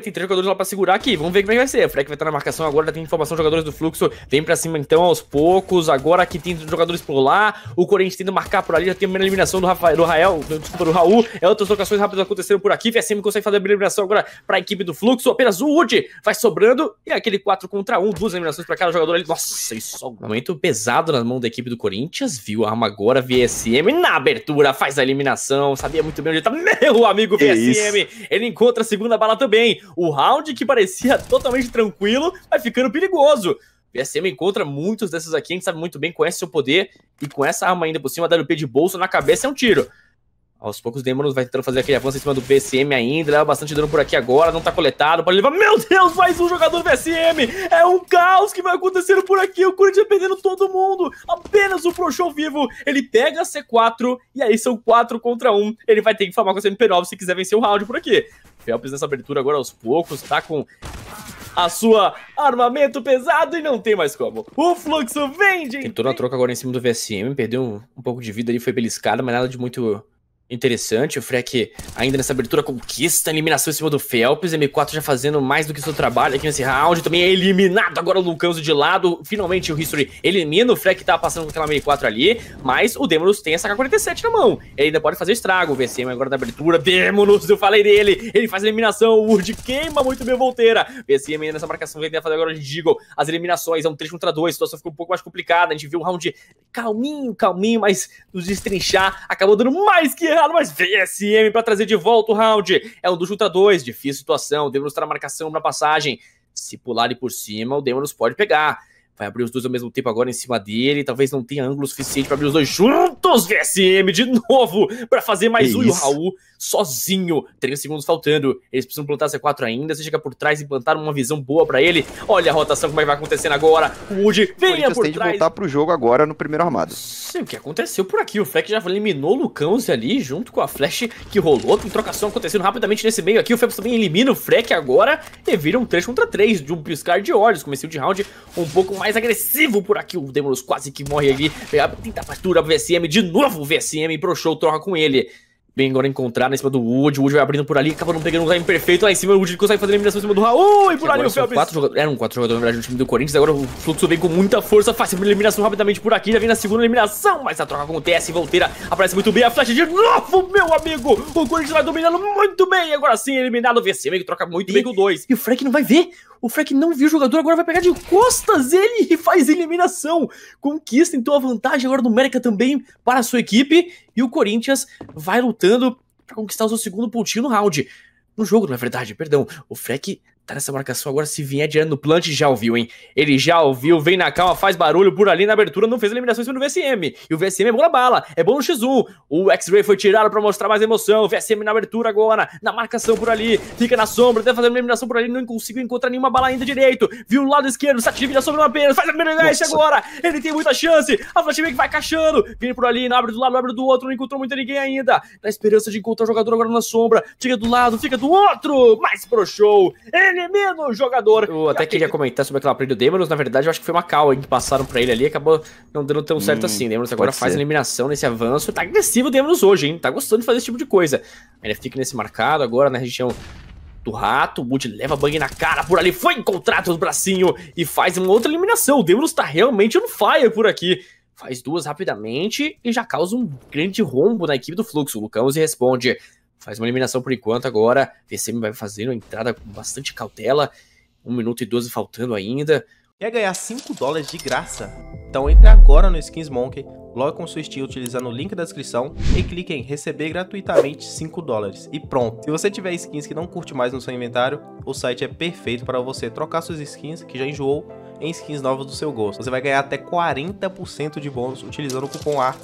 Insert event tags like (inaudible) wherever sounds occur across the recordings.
Tem três jogadores lá pra segurar aqui. Vamos ver como é que vai ser. O Freck vai estar na marcação agora, tem informação, jogadores do fluxo. Vem pra cima então aos poucos. Agora aqui tem jogadores por lá. O Corinthians tendo marcar por ali. Já tem a primeira eliminação do, Rafael, do Rael, desculpa, do Raul. É outras trocações rápidas aconteceram por aqui. VSM consegue fazer a eliminação agora pra equipe do fluxo. Apenas o Wood vai sobrando. E aquele 4 contra 1, duas eliminações pra cada jogador ali. Nossa, isso é um momento pesado nas mãos da equipe do Corinthians. Viu? a Arma agora, VSM na abertura, faz a eliminação. Sabia muito bem onde tá. (laughs) Meu amigo VSM, ele encontra a segunda bala também o round que parecia totalmente tranquilo vai ficando perigoso. PSM encontra muitos dessas aqui, a gente sabe muito bem, conhece seu poder, e com essa arma ainda por cima, WP de bolso na cabeça é um tiro. Aos poucos, o Demonos vai tentando fazer aquele avanço em cima do PSM ainda, leva bastante dano por aqui agora, não tá coletado, pode levar... Meu Deus, mais um jogador do PSM! É um caos que vai acontecendo por aqui, o Curitiba perdendo todo mundo, apenas o Prochou vivo! Ele pega a C4, e aí são 4 contra 1, ele vai ter que farmar com a CMP9 se quiser vencer o round por aqui. Phelps nessa abertura agora aos poucos, tá com a sua armamento pesado e não tem mais como. O fluxo vem, gente! Tentou na troca agora em cima do VSM, perdeu um, um pouco de vida ali, foi beliscada, mas nada de muito interessante. O Freck ainda nessa abertura conquista, eliminação em cima do Phelps. M4 já fazendo mais do que seu trabalho aqui nesse round. Também é eliminado agora o Lucanzo de lado. Finalmente o History elimina. O Freck tá passando com aquela M4 ali. Mas o Demonus tem essa K-47 na mão. Ele ainda pode fazer estrago. O VCM agora na abertura. Demonus, eu falei dele. Ele faz eliminação. O Urd queima muito bem a Volteira. VCM ainda nessa marcação. Vem fazer agora o Deagle. As eliminações. É um 3 contra 2. A situação ficou um pouco mais complicada. A gente viu um round calminho, calminho. Mas nos destrinchar acabou dando mais que errado, mas VSM para trazer de volta o round. É um do Jutra 2, difícil situação, Demonos tá na marcação, na passagem. Se pular ali por cima, o Demonos pode pegar. Vai abrir os dois ao mesmo tempo agora em cima dele. Talvez não tenha ângulo suficiente para abrir os dois juntos. VSM de novo para fazer mais que um. Isso? E o Raul sozinho. Três segundos faltando. Eles precisam plantar C4 ainda. Você chega por trás e plantar uma visão boa para ele. Olha a rotação como é que vai acontecendo agora. O Wood venha por tem trás. voltar pro jogo agora no primeiro armado. Sim, o que aconteceu por aqui. O Fleck já eliminou o Lucãozinho ali junto com a Flash que rolou. Tem trocação acontecendo rapidamente nesse meio aqui. O Phelps também elimina o Freck agora e vira um 3 contra 3 de um piscar de olhos. Comecei de round um pouco mais mais agressivo por aqui. O Demolus quase que morre ali. Tenta a partitura pro VSM de novo. O VSM pro show, troca com ele. Bem agora encontrar na cima do Wood, o Wood vai abrindo por ali, acaba não pegando um time perfeito, lá em cima o Wood consegue fazer a eliminação em cima do Raul, e por ali o Felps. Quatro jogadores, eram quatro jogadores, na verdade, no time do Corinthians, agora o Fluxo vem com muita força, faz a eliminação rapidamente por aqui, já vem na segunda eliminação, mas a troca acontece, Volteira aparece muito bem, a flash de novo, meu amigo, o Corinthians vai dominando muito bem, agora sim, eliminado o VCM, que troca muito e, bem com o 2, e o Frank não vai ver, o Freck não viu o jogador, agora vai pegar de costas ele e faz eliminação. Conquista então a vantagem agora numérica também para a sua equipe. E o Corinthians vai lutando para conquistar o seu segundo pontinho no round. No jogo, na verdade, perdão. O Freck tá nessa marcação agora, se vier direto no plant, já ouviu, hein? Ele já ouviu, vem na calma, faz barulho por ali na abertura, não fez eliminações pelo VSM. E o VSM é bom na bala, é bom no X1. O X-Ray foi tirado pra mostrar mais emoção. O VSM na abertura agora, na marcação por ali, fica na sombra, tenta fazer uma eliminação por ali, não conseguiu encontrar nenhuma bala ainda direito. Viu o lado esquerdo, Sativ já sobrou apenas, faz a primeira dash agora. Ele tem muita chance, a Flashback vai caixando, vem por ali, abre do lado, abre do outro, não encontrou muito ninguém ainda. Na esperança de encontrar o jogador agora na sombra, fica do lado, fica do outro, mas pro show. Ele tremendo o jogador. Eu até queria comentar sobre aquela perda do Demons, na verdade eu acho que foi uma cal que passaram pra ele ali, acabou não dando tão certo hum, assim. Demons agora faz ser. eliminação nesse avanço, tá agressivo o Demons hoje, hein, tá gostando de fazer esse tipo de coisa. Ele fica nesse marcado agora na né, região do rato, o Wood leva bang na cara por ali, foi encontrado no bracinho e faz uma outra eliminação. O Demons tá realmente on fire por aqui faz duas rapidamente e já causa um grande rombo na equipe do Fluxo. O Lucão se responde. Faz uma eliminação por enquanto agora. VCM vai fazendo a entrada com bastante cautela. 1 minuto e 12 faltando ainda. Quer ganhar 5 dólares de graça? Então entre agora no Skins Monkey, logue com seu Steam utilizando o link da descrição e clique em receber gratuitamente 5 dólares e pronto. Se você tiver skins que não curte mais no seu inventário, o site é perfeito para você trocar suas skins que já enjoou em skins novas do seu gosto. Você vai ganhar até 40% de bônus utilizando o cupom A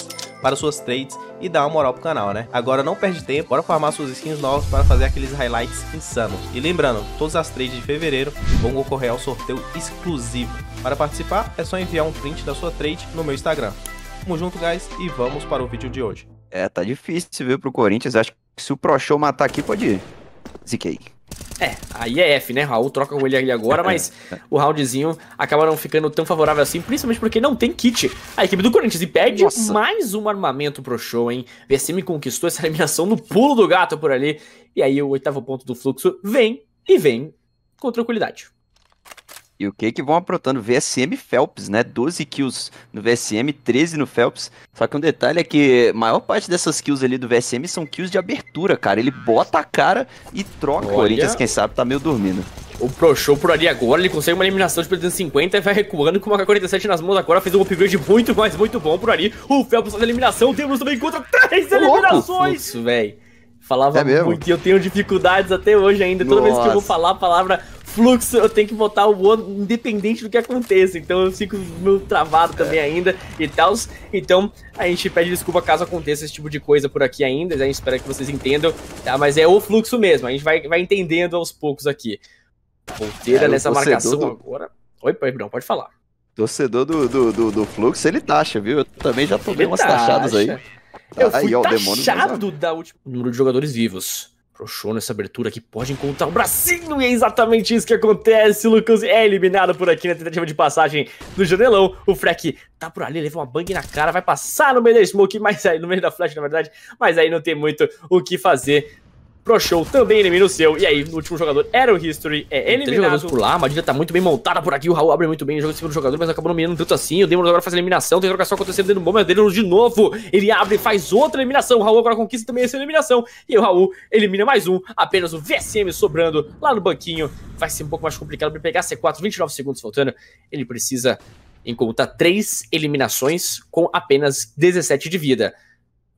para suas trades e dar uma moral pro canal, né? Agora não perde tempo, bora farmar suas skins novas para fazer aqueles highlights insanos. E lembrando, todas as trades de fevereiro vão ocorrer ao sorteio exclusivo. Para participar, é só enviar um print da sua trade no meu Instagram. Tamo junto, guys, e vamos para o vídeo de hoje. É, tá difícil, viu, pro Corinthians. Acho que se o Pro Show matar aqui, pode ir. Ziquei. É, aí é F, né? Raul troca com ele ali agora, é, mas é. o roundzinho acaba não ficando tão favorável assim, principalmente porque não tem kit. A equipe do Corinthians e pede Nossa. mais um armamento pro show, hein? VSM conquistou essa eliminação no pulo do gato por ali. E aí o oitavo ponto do fluxo vem e vem com tranquilidade. E o que que vão aprontando? VSM Phelps, né? 12 kills no VSM, 13 no Phelps. Só que um detalhe é que a maior parte dessas kills ali do VSM são kills de abertura, cara. Ele bota a cara e troca. Olha... O Corinthians, quem sabe, tá meio dormindo. O Pro Show por ali agora, ele consegue uma eliminação de 350 e vai recuando com uma K47 nas mãos agora. Fez um upgrade muito, mas muito bom por ali. O Phelps faz eliminação, o Demos também encontra três Ô, eliminações! Isso, velho. Falava é muito, eu tenho dificuldades até hoje ainda. Toda Nossa. vez que eu vou falar a palavra fluxo, eu tenho que votar o outro, independente do que aconteça. Então eu fico meio travado é. também é. ainda e tal. Então a gente pede desculpa caso aconteça esse tipo de coisa por aqui ainda. A gente né? espera que vocês entendam, tá? Mas é o fluxo mesmo, a gente vai, vai entendendo aos poucos aqui. Ponteira é, nessa marcação do... agora. Oi, Pedrão, pode falar. Torcedor do, do, do, do, Fluxo, ele taxa, viu? Eu também já tomei ele umas taxa. taxadas aí. Eu fui aí, ó, taxado demônio, da última número de jogadores vivos. Prochou nessa abertura que pode encontrar o um bracinho, e é exatamente isso que acontece. O Lucas é eliminado por aqui na tentativa de passagem do janelão. O Freck tá por ali, leva uma bang na cara, vai passar no meio da smoke, mas aí no meio da flash, na verdade, mas aí não tem muito o que fazer. Pro Show também elimina o seu. E aí, no último jogador era o History, é eliminado. Três jogadores por lá, a Madilha tá muito bem montada por aqui. O Raul abre muito bem, o jogo cima jogador, mas acabou não mirando tanto assim. O Demon agora faz a eliminação, tem trocação acontecendo dentro do bomba dele de novo. Ele abre e faz outra eliminação. O Raul agora conquista também essa eliminação. E o Raul elimina mais um, apenas o VSM sobrando lá no banquinho. Vai ser um pouco mais complicado para pegar C4, 29 segundos faltando. Ele precisa encontrar três eliminações com apenas 17 de vida.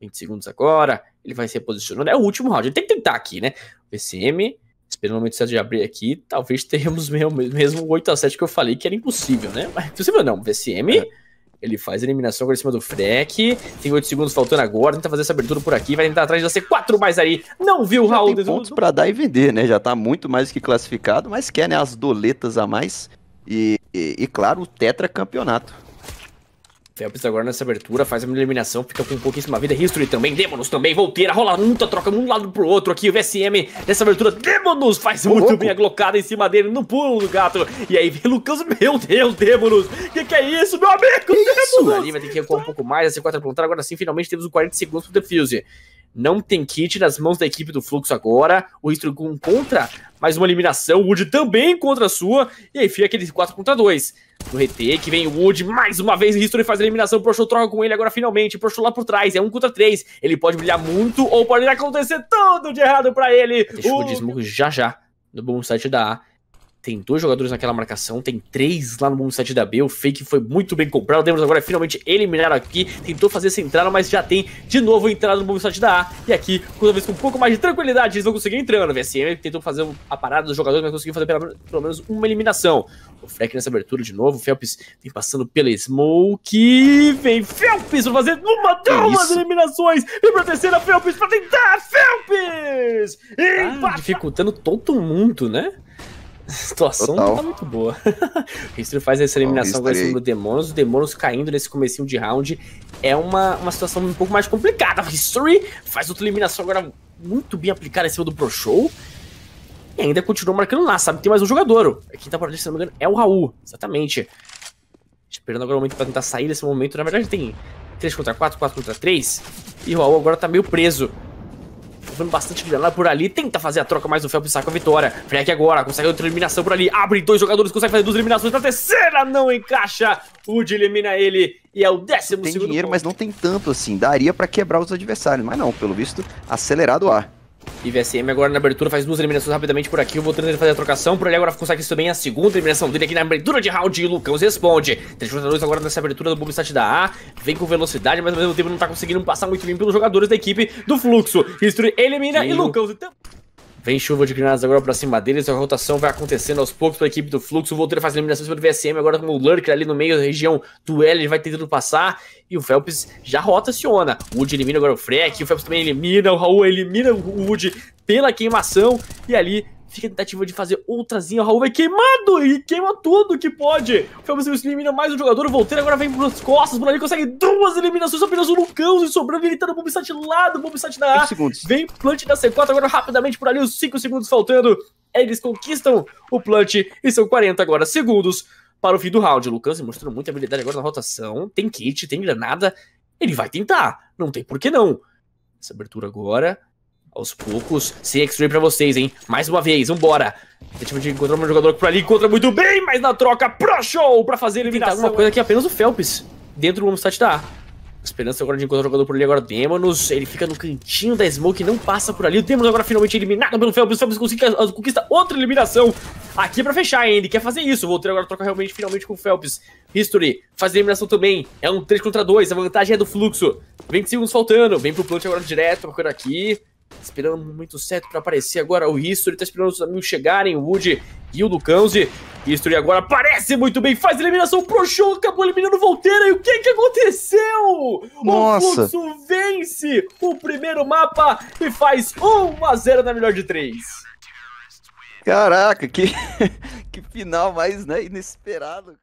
20 segundos agora, ele vai se reposicionando. É o último round, ele tem que tentar aqui, né? O VCM, esperando o momento certo de abrir aqui, talvez tenhamos (laughs) mesmo, mesmo 8x7 que eu falei que era impossível, né? Mas impossível não, o VCM... É. Ele faz a eliminação por cima do Freck. Tem 8 segundos faltando agora. Tenta fazer essa abertura por aqui. Vai tentar atrás de C4 mais aí. Não viu o Raul. Tem pontos para dar e vender, né? Já tá muito mais que classificado, mas quer, né? As doletas a mais. E, e, e claro, o tetracampeonato. Felps agora nessa abertura faz uma eliminação, fica com pouquíssima vida. History também, Demonos também, Volteira, rola muita troca de um lado pro outro aqui. O VSM nessa abertura, Demonos faz muito louco. bem a glocada em cima dele, no pulo do gato. E aí vem Lucas, meu Deus, Demonos, que que é isso, meu amigo? Que Isso? Ali vai ter que recuar um pouco mais, a C4 apontar. Agora sim, finalmente temos os 40 segundos pro Defuse não tem kit nas mãos da equipe do Fluxo agora. O Histrugun contra mais uma eliminação. O Wood também contra a sua. E aí fica aquele 4 contra 2. No retake vem o Wood mais uma vez. O History faz a eliminação. O Procho troca com ele agora finalmente. O Procho lá por trás. É um contra três. Ele pode brilhar muito ou pode acontecer tudo de errado pra ele. Deixa o Wood já já no bom site da A tem dois jogadores naquela marcação, tem três lá no mundo da B. O fake foi muito bem comprado. O Demons agora é finalmente eliminaram aqui. Tentou fazer essa entrada, mas já tem de novo entrada no mundo da A. E aqui, talvez com um pouco mais de tranquilidade, eles vão conseguir entrando. Né? O VSM tentou fazer a parada dos jogadores, mas conseguiu fazer pelo, pelo menos uma eliminação. O Freck nessa abertura de novo. O Phelps vem passando pela Smoke. Vem Phelps pra fazer uma, duas eliminações. E pra terceira, Phelps pra tentar. Phelps! Ah, dificultando todo mundo, né? A (laughs) situação Total. não tá muito boa. (laughs) o History faz essa eliminação em cima do Demônios. Os Demônios caindo nesse comecinho de round. É uma, uma situação um pouco mais complicada. O History faz outra eliminação agora muito bem aplicada em cima do Pro Show. E ainda continua marcando lá, sabe? Tem mais um jogador. Quem tá por ali, se não me engano, é o Raul. Exatamente. Esperando agora o momento pra tentar sair desse momento. Na verdade, tem 3 contra 4, 4 contra 3. E o Raul agora tá meio preso vendo bastante granada por ali, tenta fazer a troca mais no Phelps saca a vitória. Freck agora, consegue outra eliminação por ali, abre dois jogadores, consegue fazer duas eliminações na terceira, não encaixa, Wood elimina ele e é o décimo tem segundo. Tem dinheiro, ponto. mas não tem tanto assim, daria para quebrar os adversários, mas não, pelo visto, acelerado o ar e VSM agora na abertura faz duas eliminações rapidamente por aqui. O Voltando fazer a trocação. Por ele agora consegue isso também a segunda eliminação dele aqui na abertura de round. E Lucão responde. 3 contra 2 agora nessa abertura do Bubstat da A. Vem com velocidade, mas ao mesmo tempo não tá conseguindo passar muito bem pelos jogadores da equipe do Fluxo. History elimina e Lucão então. Vem chuva de granadas agora pra cima deles. A rotação vai acontecendo aos poucos pra equipe do Fluxo. O Volteiro faz eliminações pelo VSM. Agora com o Lurker ali no meio da região do L, ele vai tentando passar. E o Phelps já rotaciona. O Wood elimina agora o Freck. O Phelps também elimina. O Raul elimina o Wood pela queimação. E ali fica a tentativa de fazer outrazinha. O Raul é queimado e queima tudo que pode. O Felps elimina mais um jogador. O Volteiro agora vem pelas costas. Por ali consegue duas eliminações. Apenas o no cão. sobrando ele tá no Bombsat lá do Bombsat na A. Vem plant da C4 agora rapidamente por ali. Os 5 segundos faltando. Eles conquistam o plant e são 40 agora segundos para o fim do round. O Lucas mostrando muita habilidade agora na rotação. Tem kit, tem granada. Ele vai tentar. Não tem por que não. Essa abertura agora aos poucos. Sem x pra vocês, hein? Mais uma vez, vambora! Tentativa de encontrar um jogador que por ali encontra muito bem, mas na troca pro show pra fazer eliminação. Uma coisa aqui apenas o Phelps dentro do homestat da A. Esperança agora de encontrar o jogador por ali agora, Demonos. Ele fica no cantinho da Smoke, não passa por ali. O Demonos agora finalmente eliminado pelo Phelps. O Phelps ah, conquista outra eliminação. Aqui é pra fechar, hein? Ele quer fazer isso. Voltei agora troca realmente finalmente com o Phelps. History, fazer eliminação também. É um 3 contra 2. A vantagem é do fluxo. 20 segundos faltando. Vem pro plant agora direto, coisa aqui. Esperando o momento certo para aparecer agora o History. Tá esperando os amigos chegarem, o Woody e o Lucanzi. History agora aparece muito bem, faz eliminação pro show, acabou eliminando o Volteira. E o que que aconteceu? Nossa. O Fluxo vence o primeiro mapa e faz 1 a 0 na melhor de 3. Caraca, que, (laughs) que final mais né, inesperado.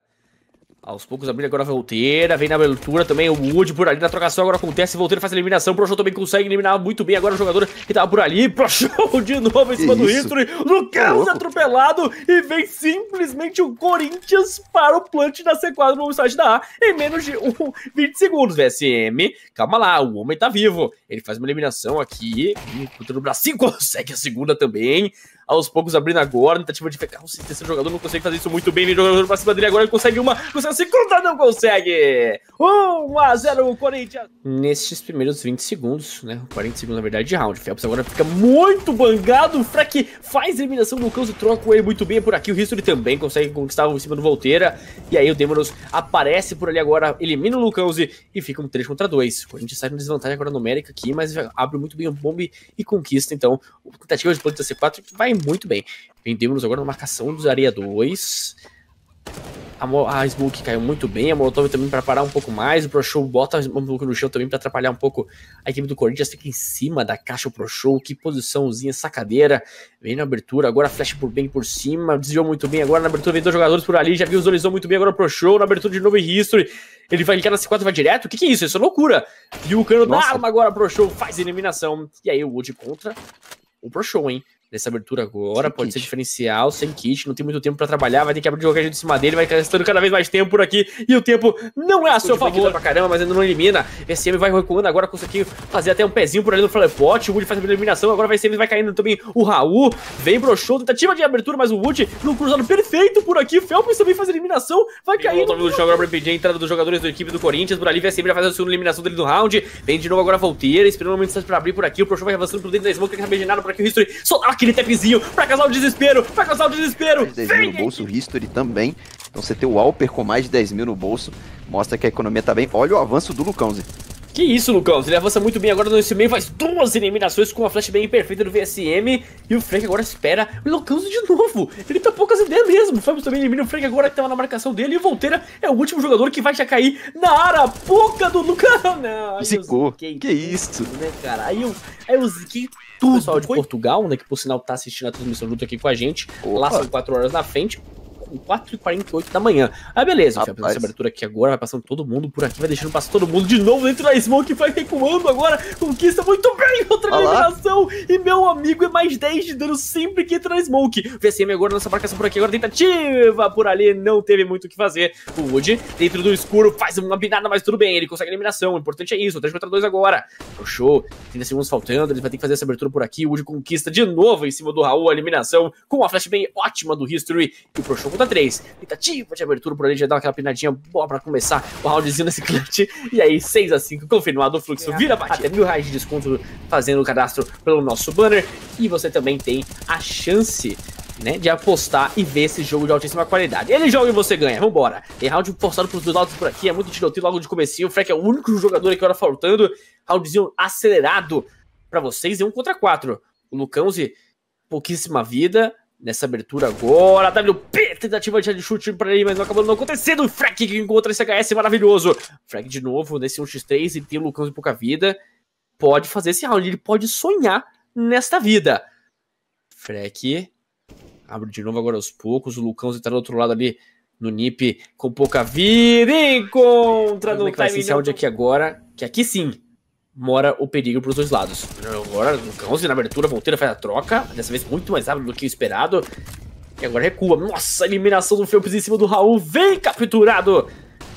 Aos poucos abrindo agora a Volteira, vem na abertura também o Wood por ali na trocação, agora acontece, Volteira faz a eliminação, Pro Show também consegue eliminar muito bem agora o jogador que tava por ali, Pro Show (laughs) de novo em cima que do History, Lucas atropelado e vem simplesmente o Corinthians para o plant da C4 no da A em menos de um, 20 (laughs) segundos, VSM, calma lá, o homem tá vivo, ele faz uma eliminação aqui, o no (laughs) consegue a segunda também, aos poucos abrindo agora, tentativa de pegar o terceiro jogador, não consegue fazer isso muito bem, vem jogador pra cima dele agora, consegue uma, consegue se cruzar, não consegue! 1 a 0 o Corinthians! Nestes primeiros 20 segundos, né, 40 segundos na verdade de round, Phelps agora fica muito bangado, o Freck faz eliminação do Campos troca o ele muito bem por aqui, o History também consegue conquistar o em cima do Volteira, e aí o Demoros aparece por ali agora, elimina o Lucãozi e fica um 3 contra 2. O Corinthians sai uma desvantagem agora numérica aqui, mas abre muito bem o bombe e conquista, então, tentativa de planta C4 vai vai muito bem. Vendemos agora na marcação dos Areia 2. A, a Smoke caiu muito bem, a Molotov também para parar um pouco mais. O ProShow bota a Smoke no chão também para atrapalhar um pouco a equipe do Corinthians. Fica em cima da caixa o ProShow, que posiçãozinha sacadeira. Vem na abertura, agora flash por bem por cima. Desviou muito bem agora na abertura, vem dois jogadores por ali. Já viu os horizontes muito bem agora o ProShow. Na abertura de novo em History. Ele vai ligar na C4 vai direto? O que, que é isso? Isso é loucura. E o cano Nossa. da arma agora, ProShow faz eliminação. E aí o Wood contra o ProShow, hein? nessa abertura agora, sem pode kit. ser diferencial, sem kit, não tem muito tempo para trabalhar, vai ter que abrir o qualquer em cima dele, vai gastando cada vez mais tempo por aqui, e o tempo não é a o seu favor. Pra caramba, mas ainda não elimina. VCM vai recuando agora, conseguiu fazer até um pezinho por ali no Flalepot, o Wood faz a eliminação, agora vai VCM vai caindo também o Raul, vem show tentativa de abertura, mas o Wood no cruzado perfeito por aqui, o Felps também faz a eliminação, vai cair caindo. O nome do jogo agora pra a entrada dos jogadores da equipe do Corinthians, por ali VCM já fazer a segunda eliminação dele no round, vem de novo agora a Volteira, esperando um momento certo pra abrir por aqui, o Broxou vai avançando por dentro da smoke, que é por aqui o History, só aquele tapzinho pra causar o desespero, pra causar o desespero. 10 mil no bolso, o History também. Então você ter o Alper com mais de 10 mil no bolso, mostra que a economia tá bem. Olha o avanço do Lucão, Que isso, Lucão, ele avança muito bem agora no meio, faz duas eliminações com uma bem perfeita do VSM e o Frank agora espera o Lucão de novo. Ele tá poucas ideias mesmo. O também elimina o Frank agora que tava na marcação dele e o Volteira é o último jogador que vai já cair na pouca do Lucão. (laughs) Não, Zicou. Que é isso? Né, cara? Aí o, aí ziquei tudo. O pessoal de Portugal, né, que por sinal tá assistindo a transmissão junto aqui com a gente, Opa. lá são quatro horas na frente. 4h48 da manhã. Ah, beleza, Rapaz. Fazendo essa abertura aqui agora, vai passando todo mundo por aqui, vai deixando passar todo mundo de novo dentro da Smoke, vai recuando agora, conquista muito bem, outra eliminação, e meu amigo é mais 10 de dano sempre que entra na Smoke. VCM agora nessa marcação por aqui, agora tentativa por ali, não teve muito o que fazer. O Wood, dentro do escuro, faz uma binada, mas tudo bem, ele consegue eliminação, o importante é isso, 3 contra 2 agora. Então, show. 30 segundos faltando, ele vai ter que fazer essa abertura por aqui, o Wood conquista de novo em cima do Raul, a eliminação, com a flashbang ótima do History, e o Pro Show contra 3. Tentativa de abertura por ali, já dá aquela pinadinha boa pra começar o roundzinho nesse (laughs) clutch. E aí, 6x5, confirmado o fluxo, é. vira batida. Até mil reais de desconto fazendo o cadastro pelo nosso banner. E você também tem a chance né, de apostar e ver esse jogo de altíssima qualidade. Ele joga e você ganha, vambora. Tem round forçado pros dois lados por aqui, é muito tiroteio logo de comecinho. O Freck é o único jogador que ora faltando. Roundzinho acelerado para vocês é um contra quatro. O Lucãozi, pouquíssima vida, nessa abertura agora. WP, tentativa de chute para ele, mas não acabou não acontecendo. O Frack que encontra esse HS maravilhoso. Frack de novo nesse 1x3 e tem o Lucão de pouca vida. Pode fazer esse round, ele pode sonhar nesta vida. Frack abre de novo agora aos poucos. O Lucão está do outro lado ali no NIP com pouca vida. Encontra Como no é que Vai ser esse round aqui agora, que aqui sim mora o perigo para os dois lados. Agora, Gonzi na abertura, Volteira faz a troca, dessa vez muito mais rápido do que o esperado. E agora recua. Nossa, eliminação do Phelps em cima do Raul. Vem capturado!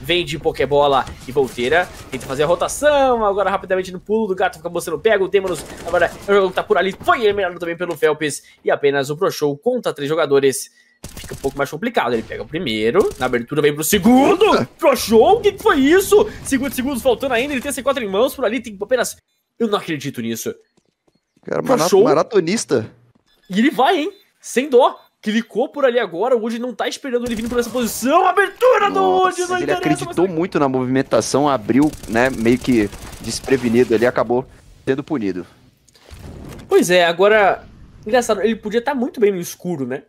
Vem de Pokébola e Volteira. Tenta fazer a rotação. Agora rapidamente no pulo do gato acabou sendo pego. O Demonos agora tá por ali. Foi eliminado também pelo Phelps. E apenas o Pro Show conta três jogadores fica um pouco mais complicado. Ele pega o primeiro, na abertura vem pro segundo. Fechou? O que, que foi isso? 50 segundos faltando ainda, ele tem C4 em mãos por ali, tem apenas. Eu não acredito nisso. Cara, Fechou. maratonista. E ele vai, hein? Sem dó. Clicou por ali agora, o Woody não tá esperando ele vindo por essa posição. Abertura do Woody, não Ele acreditou mas... É- muito na movimentação, abriu, né, meio que desprevenido ali, acabou sendo punido. Pois é, agora. Engraçado, ele podia estar tá muito bem no escuro, né?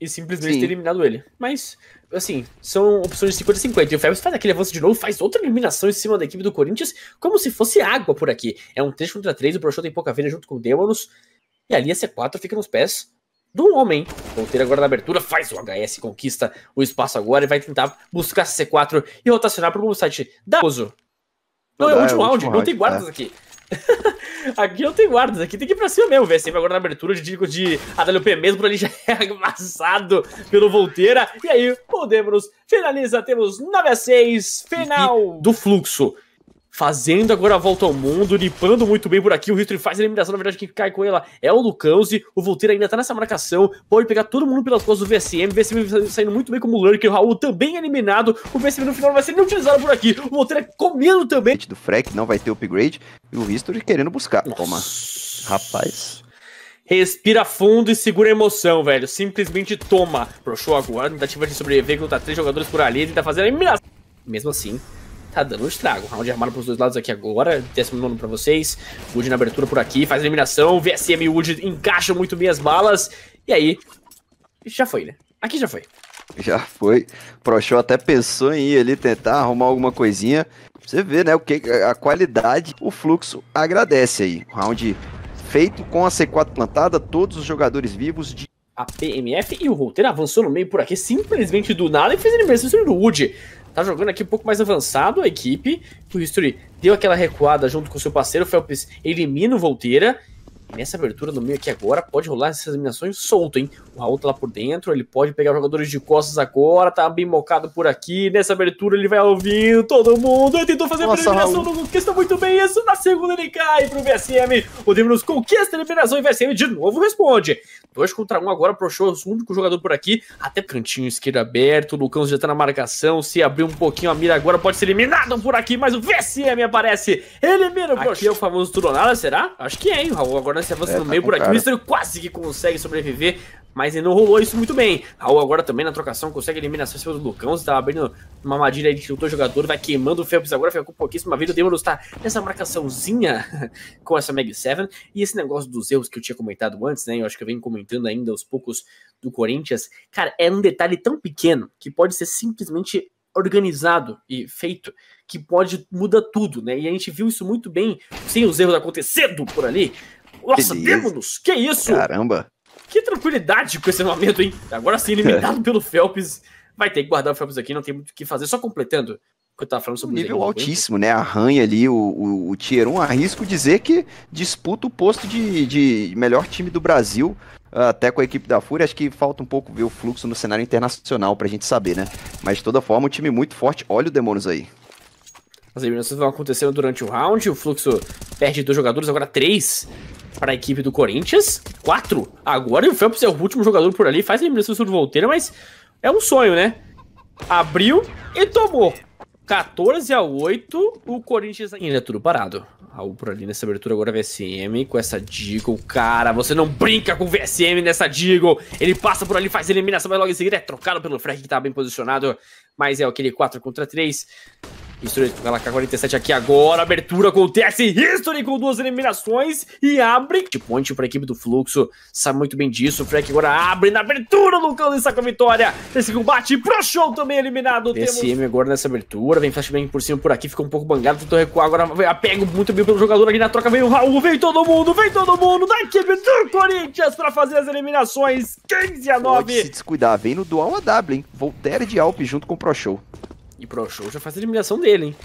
e simplesmente Sim. ter eliminado ele. Mas, assim, são opções de 50-50. E o Fabs faz aquele avanço de novo, faz outra eliminação em cima da equipe do Corinthians, como se fosse água por aqui. É um 3 contra 3, o Brochão tem pouca vida junto com o Demonos. E ali a C4 fica nos pés do homem. Ponteiro agora na abertura, faz o HS, conquista o espaço agora e vai tentar buscar essa C4 e rotacionar para o site da Ozo. Não, é o é último round, não tem tá. guardas é. aqui. (laughs) aqui eu tenho guardas, aqui tem que ir pra cima mesmo, velho. Sempre agora na abertura de digo de AWP mesmo, ele (laughs) já é amassado pelo Volteira. E aí, Podemos finaliza, temos 9 a 6, final. Do fluxo fazendo agora a volta ao mundo, limpando muito bem por aqui. O History faz a eliminação, na verdade, quem cai com ela é o Lucãozi. O Volteiro ainda tá nessa marcação, pode pegar todo mundo pelas costas do VSM. O VSM tá saindo muito bem como o Lurker, o Raul também é eliminado. O VSM no final vai ser inutilizado por aqui. O Volteiro é comendo também. Do Frec não vai ter upgrade e o History querendo buscar. Nossa. Toma. Rapaz. Respira fundo e segura a emoção, velho. Simplesmente toma. Pro show agora, tentativa de sobreviver contra três jogadores por ali. Ele tá fazendo a eliminação. Mesmo assim, tá dando um estrago. Round armado pros dois lados aqui agora. décimo nono pra vocês. Wood na abertura por aqui. Faz eliminação. VSM e Wood encaixam muito bem as balas. E aí, já foi, né? Aqui já foi. Já foi. Prochou até pensou em ir ali tentar arrumar alguma coisinha. Você vê, né? O que a qualidade, o fluxo agradece aí. Round feito com a C4 plantada, todos os jogadores vivos de a PMF e o Router avançou no meio por aqui simplesmente do nada e fez a eliminação do Wood tá jogando aqui um pouco mais avançado a equipe. O History deu aquela recuada junto com seu parceiro. O Phelps elimina o Volteira. E nessa abertura no meio aqui agora, pode rolar essas eliminações solto, hein? O Raul tá lá por dentro, ele pode pegar jogadores de costas agora, tá bem mocado por aqui. Nessa abertura ele vai ouvindo todo mundo. Ele tentou fazer Nossa, a eliminação, não conquista muito bem isso. Na segunda ele cai pro VSM. O Demonus conquista a eliminação e o VSM de novo responde. Dois contra um agora pro show, o único jogador por aqui. Até cantinho esquerdo aberto. O Lucão já tá na marcação. Se abrir um pouquinho a mira agora, pode ser eliminado por aqui. Mas o VSM aparece. Elimina o Aqui Broxo. é o famoso Turonada, será? Acho que é, hein? Raul agora se avança é, no tá meio por aqui. Cara. O Mister quase que consegue sobreviver mas ele não rolou isso muito bem. Raul agora também na trocação consegue eliminação em cima do Lucão, estava abrindo uma armadilha aí de o jogador, vai queimando o Phelps agora, fica com pouquíssima vida. O Demonus está nessa marcaçãozinha (laughs) com essa Mag 7. E esse negócio dos erros que eu tinha comentado antes, né? Eu acho que eu venho comentando ainda aos poucos do Corinthians. Cara, é um detalhe tão pequeno que pode ser simplesmente organizado e feito que pode mudar tudo, né? E a gente viu isso muito bem, sem os erros acontecendo por ali. Nossa, Beleza. que isso? Caramba! Que tranquilidade com esse armamento, hein? Agora sim, limitado é. pelo Phelps. Vai ter que guardar o Phelps aqui, não tem muito o que fazer. Só completando o que eu tava falando sobre o nível Zé, altíssimo, né? Arranha ali o, o, o Tier 1. Arrisco dizer que disputa o posto de, de melhor time do Brasil ah, até com a equipe da Fúria, acho que falta um pouco ver o fluxo no cenário internacional pra gente saber, né? Mas de toda forma, um time muito forte. Olha o Demônios aí. As eliminações vão acontecendo durante o round. O Fluxo perde dois jogadores, agora três para a equipe do Corinthians. Quatro agora. o Phelps é o último jogador por ali. Faz a eliminação sobre volteira, mas é um sonho, né? Abriu e tomou. 14 a 8, o Corinthians ainda é tudo parado. Raul por ali nessa abertura agora VSM com essa Deagle. Cara, você não brinca com o VSM nessa Deagle. Ele passa por ali, faz eliminação, mas logo em seguida é trocado pelo Frank que tá bem posicionado. Mas é aquele 4 contra 3 com a K-47 aqui agora. Abertura acontece. History com duas eliminações. E abre. De ponte para a equipe do Fluxo. Sabe muito bem disso. O Frank agora abre na abertura. Lucão e saca a vitória. Esse combate pro show também eliminado. TSM Temos... agora nessa abertura. Vem flashbang por cima por aqui. fica um pouco bangado. Tentou recuar. Agora ah, pega muito bem pelo jogador aqui na troca. Vem o Raul. Vem todo mundo. Vem todo mundo. Da equipe do Corinthians para fazer as eliminações. 15 a 9. Pode se descuidar. Vem no dual AW, hein? Voltaire de Alpe junto com o Pro Show e Pro Show já faz a eliminação dele, hein?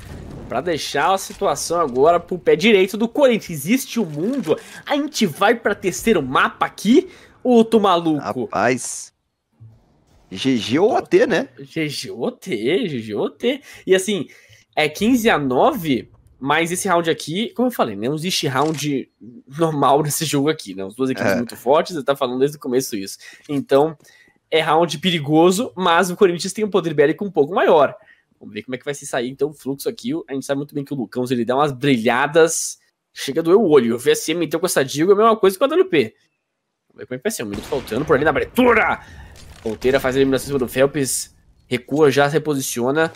Pra deixar a situação agora pro pé direito do Corinthians. Existe o um mundo? A gente vai pra terceiro mapa aqui? outro tu maluco? Rapaz. GG ou OT, né? GG ou OT, GG ou OT. E assim, é 15 a 9, mas esse round aqui, como eu falei, né? não existe round normal (laughs) nesse jogo aqui, né? Os duas equipes é. muito fortes, eu tava tá falando desde o começo isso. Então, é round perigoso, mas o Corinthians tem um poder bélico um pouco maior. Vamos ver como é que vai se sair então o fluxo aqui. A gente sabe muito bem que o Lucão ele dá umas brilhadas, chega a doer o olho. O VSM então com essa Digo é a mesma coisa que o WP. Vamos ver como é que vai ser. Um minuto faltando por ali na abertura. Ponteira faz a eliminação do Felps. Recua já, se reposiciona.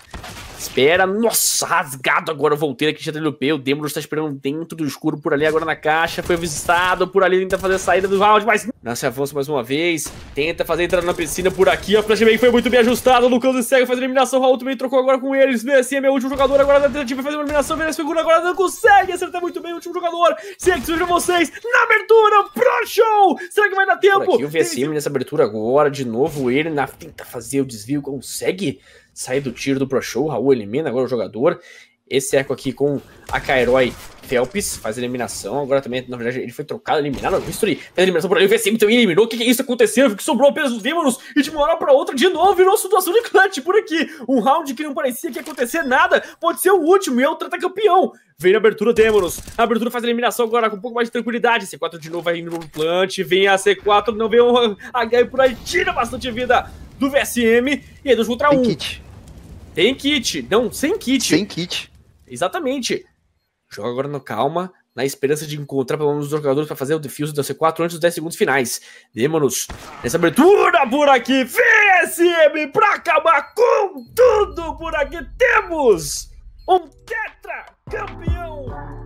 Espera, nossa, rasgado agora tá o volteiro aqui de TLP. O Demon está esperando dentro do escuro por ali, agora na caixa. Foi visitado por ali, tenta fazer a saída do round, mas não se avança mais uma vez. Tenta fazer a entrada na piscina por aqui. A flashbang foi muito bem ajustada. O Lucão segue faz a eliminação. Raul também trocou agora com eles. VSM é meu último jogador agora na tentativa fazer uma eliminação. VSM segura agora não consegue acertar muito bem o último jogador. Se é que surge vocês na abertura pro show. Será que vai dar tempo? Por aqui, o VSM nessa abertura agora, de novo ele na tenta fazer o desvio, consegue sai do tiro do Pro Show, Raul elimina agora o jogador. Esse eco aqui com a Kairoi Felps faz eliminação. Agora também, na verdade, ele foi trocado, eliminado. O History fez eliminação por ali. O VSM, também eliminou. O que, que isso aconteceu? Que sobrou apenas os Demons. E de uma hora pra outra, de novo, virou situação de clutch por aqui. Um round que não parecia que ia acontecer nada. Pode ser o último. E é o campeão. Vem a abertura, Demonos. A abertura faz eliminação agora com um pouco mais de tranquilidade. C4 de novo vai indo no plant. Vem a C4, não vem o um H por aí. Tira bastante vida do VSM. E é dois contra Um. Tem kit. Não, sem kit. Sem kit. Exatamente. Joga agora no calma, na esperança de encontrar pelo menos os jogadores para fazer o defuse da C4 antes dos 10 segundos finais. Demos nessa abertura por aqui. VSM para acabar com tudo por aqui. Temos um tetra campeão